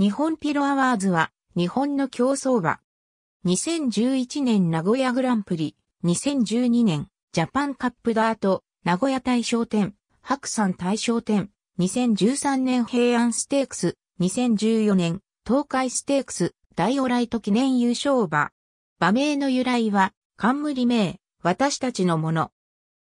日本ピロアワーズは、日本の競走馬。2011年名古屋グランプリ、2012年ジャパンカップダート、名古屋大賞店、白山大賞店、2013年平安ステークス、2014年東海ステークス、大オライト記念優勝馬。馬名の由来は、冠名、私たちのもの。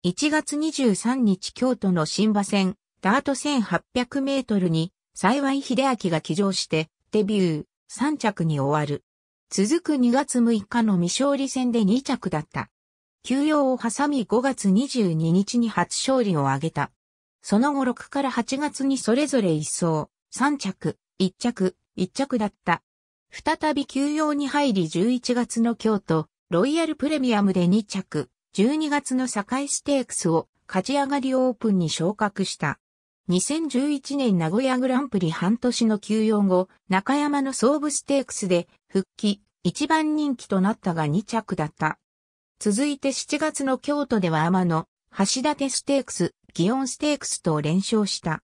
1月23日京都の新馬戦、ダート1800メートルに、幸い秀明が起乗して、デビュー、3着に終わる。続く2月6日の未勝利戦で2着だった。休養を挟み5月22日に初勝利を挙げた。その後6から8月にそれぞれ1走、3着、1着、1着だった。再び休養に入り11月の京都、ロイヤルプレミアムで2着、12月の堺ステークスを勝ち上がりオープンに昇格した。2011年名古屋グランプリ半年の休養後、中山の総武ステークスで復帰、一番人気となったが2着だった。続いて7月の京都では天野、橋立ステークス、祇園ステークスと連勝した。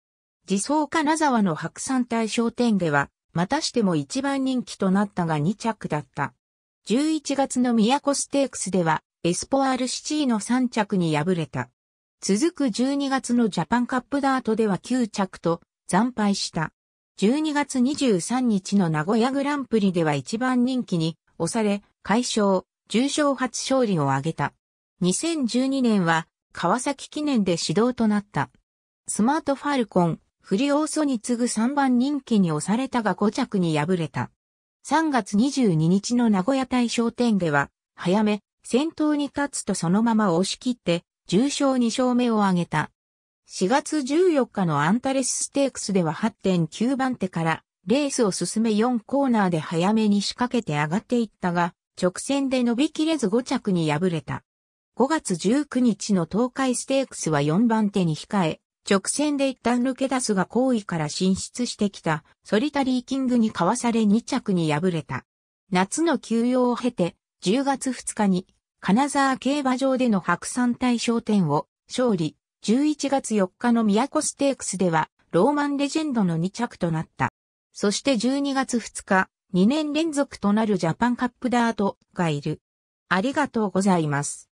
自走金沢の白山大商店では、またしても一番人気となったが2着だった。11月の都ステークスでは、エスポアールチーの3着に敗れた。続く12月のジャパンカップダートでは9着と惨敗した。12月23日の名古屋グランプリでは一番人気に押され、解消、重賞初勝利を挙げた。2012年は川崎記念で指導となった。スマートファルコン、フリオーソに次ぐ3番人気に押されたが5着に敗れた。3月22日の名古屋大商店では、早め、先頭に立つとそのまま押し切って、重賞2勝目を挙げた。4月14日のアンタレスステークスでは8.9番手からレースを進め4コーナーで早めに仕掛けて上がっていったが、直線で伸びきれず5着に敗れた。5月19日の東海ステークスは4番手に控え、直線で一旦抜け出すが後位から進出してきたソリタリーキングにかわされ2着に敗れた。夏の休養を経て10月2日に金沢競馬場での白山大商店を勝利、11月4日の都ステークスでは、ローマンレジェンドの2着となった。そして12月2日、2年連続となるジャパンカップダートがいる。ありがとうございます。